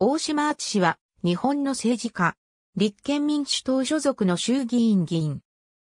大島厚氏は、日本の政治家、立憲民主党所属の衆議院議員、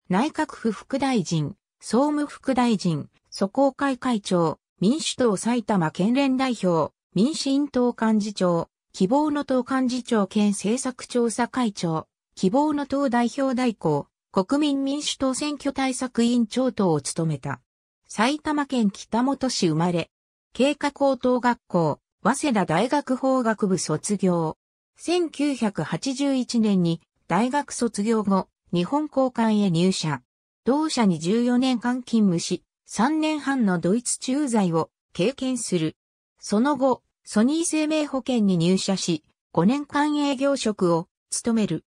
内閣府副大臣、総務副大臣、蘇公会会長、民主党埼玉県連代表、民進党幹事長、希望の党幹事長兼政策調査会長、希望の党代表代行、国民民主党選挙対策委員長等を務めた。埼玉県北本市生まれ、経過高等学校、早稲田大学法学部卒業。1981年に大学卒業後、日本交換へ入社。同社に14年間勤務し、3年半のドイツ駐在を経験する。その後、ソニー生命保険に入社し、5年間営業職を務める。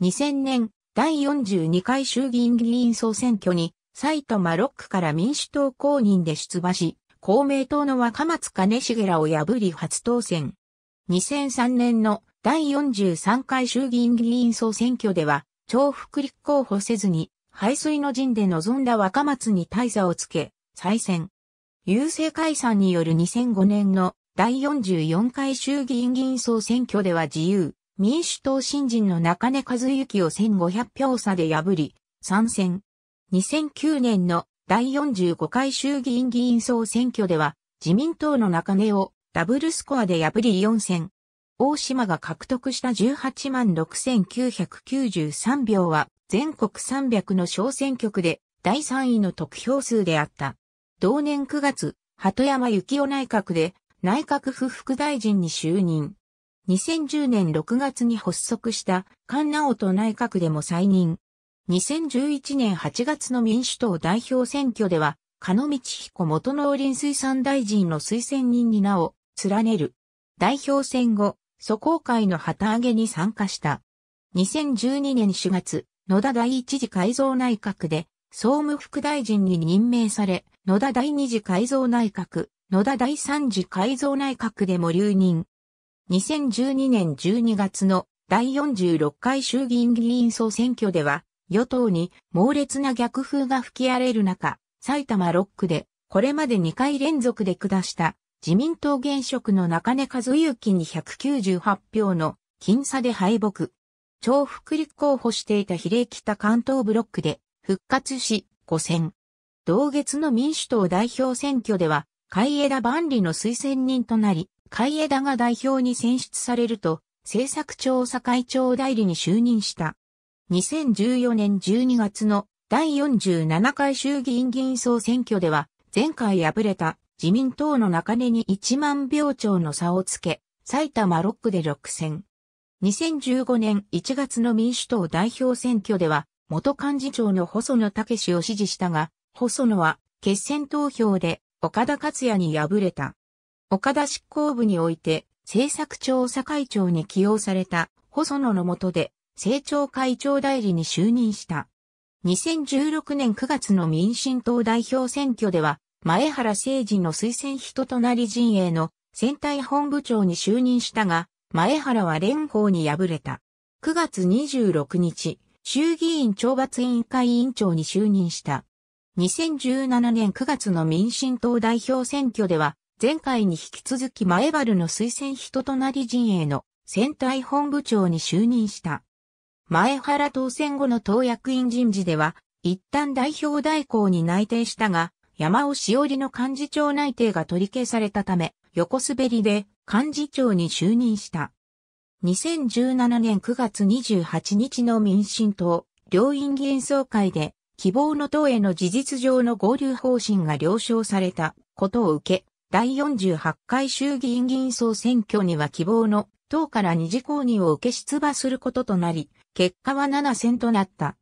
2000年、第42回衆議院議員総選挙に、埼玉6区から民主党公認で出馬し、公明党の若松兼重らを破り初当選。2003年の第43回衆議院議員総選挙では、重複立候補せずに、排水の陣で臨んだ若松に大差をつけ、再選。郵政解散による2005年の第44回衆議院議員総選挙では自由、民主党新人の中根和幸を1500票差で破り、参戦。2009年の第45回衆議院議員総選挙では、自民党の中根をダブルスコアで破り4選。大島が獲得した18万6993票は、全国300の小選挙区で第3位の得票数であった。同年9月、鳩山幸夫内閣で内閣府副大臣に就任。2010年6月に発足した菅直人内閣でも再任。2011年8月の民主党代表選挙では、鹿野道彦元農林水産大臣の推薦人に名を連ねる。代表選後、祖公会の旗揚げに参加した。2012年4月、野田第一次改造内閣で、総務副大臣に任命され、野田第二次改造内閣、野田第三次改造内閣でも留任。2012年12月の第46回衆議院議員総選挙では、与党に猛烈な逆風が吹き荒れる中、埼玉6区で、これまで2回連続で下した自民党現職の中根和幸に198票の僅差で敗北。重複立候補していた比例北関東ブロックで復活し5選。同月の民主党代表選挙では、海江田万里の推薦人となり、海江田が代表に選出されると、政策調査会長代理に就任した。2014年12月の第47回衆議院議員総選挙では、前回敗れた自民党の中根に1万票超の差をつけ、埼玉6区で6選。2015年1月の民主党代表選挙では、元幹事長の細野武氏を支持したが、細野は決選投票で岡田克也に敗れた。岡田執行部において政策調査会長に起用された細野の下で政調会長代理に就任した。2016年9月の民進党代表選挙では、前原誠二の推薦人となり陣営の選対本部長に就任したが、前原は連邦に敗れた。9月26日、衆議院懲罰委員会委員長に就任した。2017年9月の民進党代表選挙では、前回に引き続き前原の推薦人となり陣営の選対本部長に就任した。前原当選後の党役員人事では、一旦代表代行に内定したが、山尾しおりの幹事長内定が取り消されたため、横滑りで幹事長に就任した。2017年9月28日の民進党、両院議員総会で、希望の党への事実上の合流方針が了承されたことを受け、第48回衆議院議員総選挙には希望の党から二次公認を受け出馬することとなり、結果は7戦となった。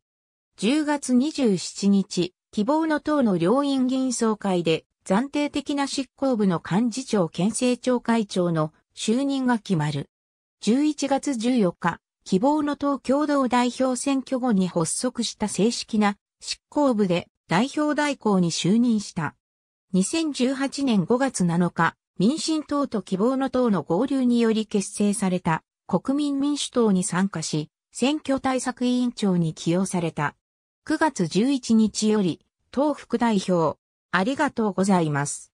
10月27日、希望の党の両院議員総会で、暫定的な執行部の幹事長県政調会長の就任が決まる。11月14日、希望の党共同代表選挙後に発足した正式な執行部で代表代行に就任した。2018年5月7日、民進党と希望の党の合流により結成された国民民主党に参加し、選挙対策委員長に起用された。9月11日より、党副代表、ありがとうございます。